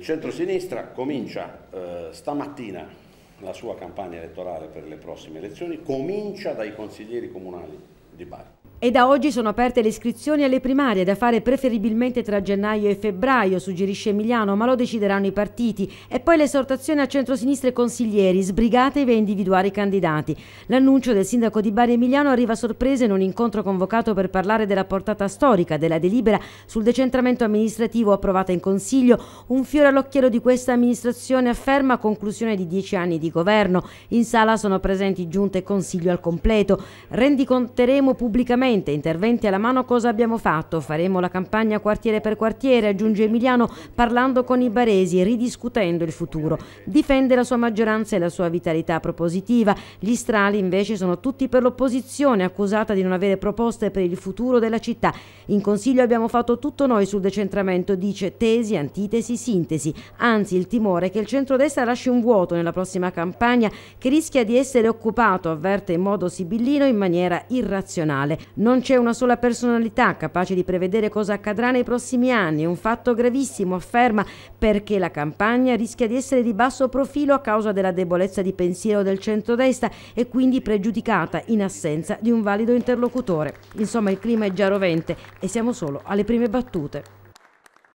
Il centrosinistra comincia eh, stamattina la sua campagna elettorale per le prossime elezioni, comincia dai consiglieri comunali di Bari. E da oggi sono aperte le iscrizioni alle primarie da fare preferibilmente tra gennaio e febbraio, suggerisce Emiliano, ma lo decideranno i partiti. E poi l'esortazione a centrosinistra e consiglieri, sbrigatevi a individuare i candidati. L'annuncio del sindaco di Bari Emiliano arriva a sorpresa in un incontro convocato per parlare della portata storica della delibera sul decentramento amministrativo approvata in Consiglio. Un fiore all'occhiello di questa amministrazione afferma a conclusione di dieci anni di governo. In sala sono presenti giunte e consiglio al completo. Rendiconteremo Chiederemo pubblicamente, interventi alla mano, cosa abbiamo fatto. Faremo la campagna quartiere per quartiere, aggiunge Emiliano, parlando con i baresi, e ridiscutendo il futuro. Difende la sua maggioranza e la sua vitalità propositiva. Gli strali invece sono tutti per l'opposizione, accusata di non avere proposte per il futuro della città. In Consiglio abbiamo fatto tutto noi sul decentramento, dice tesi, antitesi, sintesi. Anzi, il timore è che il centrodestra lasci un vuoto nella prossima campagna che rischia di essere occupato, avverte in modo sibillino, in maniera irrazionale nazionale. Non c'è una sola personalità capace di prevedere cosa accadrà nei prossimi anni, un fatto gravissimo, afferma, perché la campagna rischia di essere di basso profilo a causa della debolezza di pensiero del centrodestra e quindi pregiudicata in assenza di un valido interlocutore. Insomma il clima è già rovente e siamo solo alle prime battute.